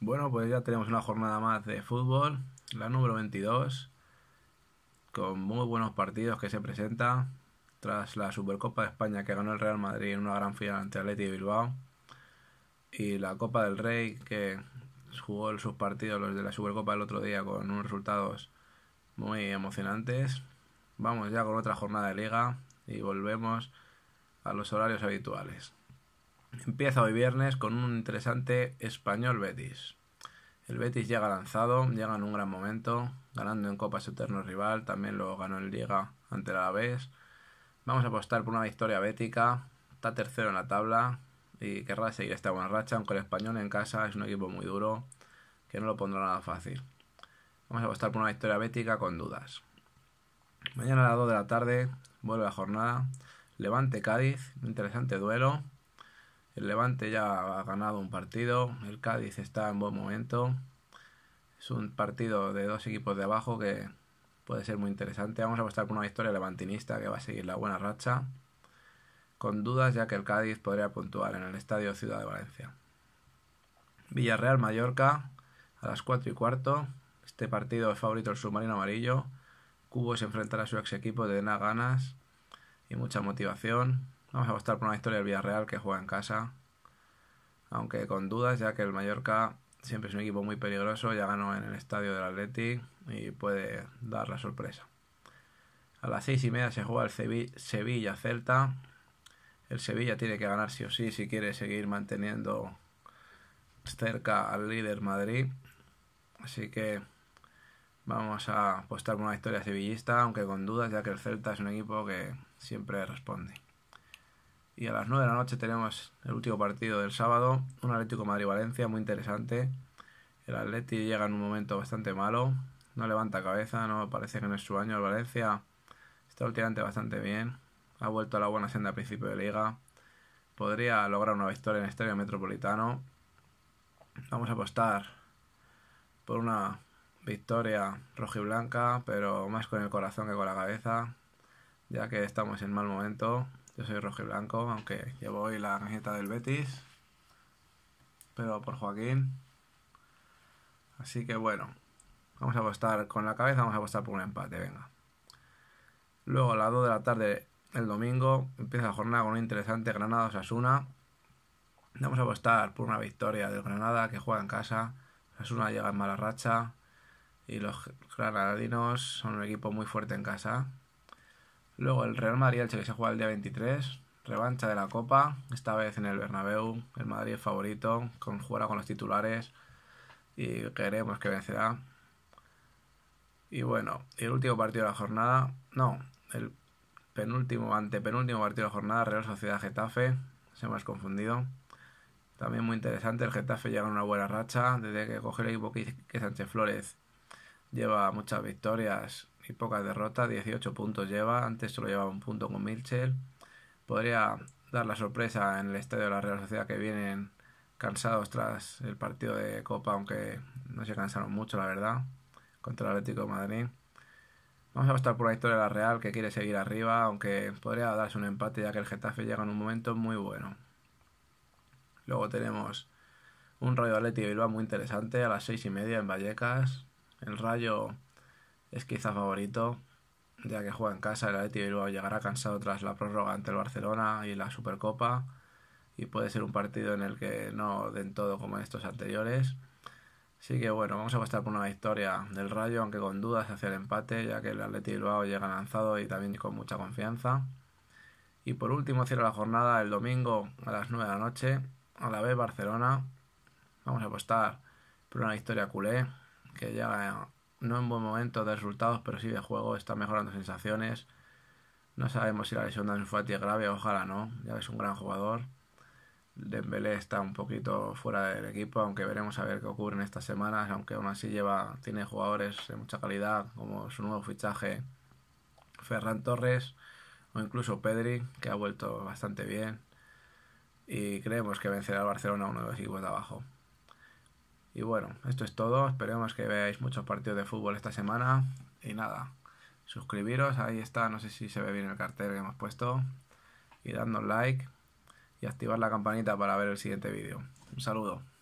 Bueno, pues ya tenemos una jornada más de fútbol, la número 22, con muy buenos partidos que se presenta tras la Supercopa de España que ganó el Real Madrid en una gran final ante Atleti de Bilbao y la Copa del Rey que jugó sus partidos los de la Supercopa el otro día con unos resultados muy emocionantes. Vamos ya con otra jornada de liga y volvemos a los horarios habituales. Empieza hoy viernes con un interesante español Betis. El Betis llega lanzado, llega en un gran momento, ganando en Copa su eterno rival, también lo ganó en Liga ante la Alavés. Vamos a apostar por una victoria bética, está tercero en la tabla y querrá seguir esta buena racha, aunque el español en casa es un equipo muy duro, que no lo pondrá nada fácil. Vamos a apostar por una victoria bética con dudas. Mañana a las 2 de la tarde vuelve la jornada. Levante Cádiz, interesante duelo. El Levante ya ha ganado un partido, el Cádiz está en buen momento. Es un partido de dos equipos de abajo que puede ser muy interesante. Vamos a apostar con una victoria levantinista que va a seguir la buena racha. Con dudas ya que el Cádiz podría puntuar en el Estadio Ciudad de Valencia. Villarreal Mallorca a las 4 y cuarto. Este partido es favorito el submarino amarillo. Cubo se enfrentará a su ex equipo de ganas y mucha motivación. Vamos a apostar por una victoria del Villarreal que juega en casa. Aunque con dudas, ya que el Mallorca siempre es un equipo muy peligroso, ya ganó en el estadio del Atleti y puede dar la sorpresa. A las seis y media se juega el Sevilla-Celta. El Sevilla tiene que ganar sí o sí si quiere seguir manteniendo cerca al líder Madrid. Así que vamos a apostar por una victoria sevillista, aunque con dudas, ya que el Celta es un equipo que siempre responde. Y a las 9 de la noche tenemos el último partido del sábado, un Atlético Madrid-Valencia muy interesante. El Atleti llega en un momento bastante malo, no levanta cabeza, no parece que no es su año. El Valencia está últimamente bastante bien, ha vuelto a la buena senda a principio de liga. Podría lograr una victoria en el Estadio Metropolitano. Vamos a apostar por una victoria rojiblanca, pero más con el corazón que con la cabeza ya que estamos en mal momento. Yo soy y Blanco, aunque llevo hoy la camiseta del Betis, pero por Joaquín. Así que bueno, vamos a apostar con la cabeza, vamos a apostar por un empate, venga. Luego a las 2 de la tarde el domingo empieza la jornada con un interesante granada sasuna Vamos a apostar por una victoria del Granada que juega en casa. Sasuna llega en mala racha y los granadinos son un equipo muy fuerte en casa. Luego el Real Madrid, el Chelsea se juega el día 23, revancha de la Copa, esta vez en el Bernabéu, el Madrid favorito, con, jugará con los titulares y queremos que vencerá. Y bueno, el último partido de la jornada, no, el penúltimo, antepenúltimo partido de la jornada, Real Sociedad Getafe, se me ha confundido. También muy interesante, el Getafe llega en una buena racha, desde que coge el equipo que Sánchez Flores lleva muchas victorias y pocas derrotas, 18 puntos lleva, antes solo llevaba un punto con Mitchell. Podría dar la sorpresa en el estadio de la Real Sociedad que vienen cansados tras el partido de Copa, aunque no se cansaron mucho, la verdad, contra el Atlético de Madrid. Vamos a apostar por la historia de la Real, que quiere seguir arriba, aunque podría darse un empate ya que el Getafe llega en un momento muy bueno. Luego tenemos un Rayo Atlético Bilbao muy interesante a las seis y media en Vallecas. El Rayo es quizá favorito, ya que juega en casa, el y Bilbao llegará cansado tras la prórroga ante el Barcelona y la Supercopa, y puede ser un partido en el que no den todo como en estos anteriores. Así que bueno, vamos a apostar por una victoria del Rayo, aunque con dudas hacia el empate, ya que el Athletic Bilbao llega lanzado y también con mucha confianza. Y por último cierra la jornada el domingo a las 9 de la noche, a la vez Barcelona. Vamos a apostar por una victoria culé, que llega no en buen momento de resultados, pero sí de juego, está mejorando sensaciones. No sabemos si la lesión de Ansu es grave, ojalá no, ya que es un gran jugador. Dembélé está un poquito fuera del equipo, aunque veremos a ver qué ocurre en estas semanas, aunque aún así lleva, tiene jugadores de mucha calidad, como su nuevo fichaje Ferran Torres o incluso Pedri, que ha vuelto bastante bien. Y creemos que vencerá al Barcelona uno de los equipos de abajo. Y bueno, esto es todo. Esperemos que veáis muchos partidos de fútbol esta semana. Y nada, suscribiros, ahí está, no sé si se ve bien el cartel que hemos puesto. Y dadnos like y activar la campanita para ver el siguiente vídeo. Un saludo.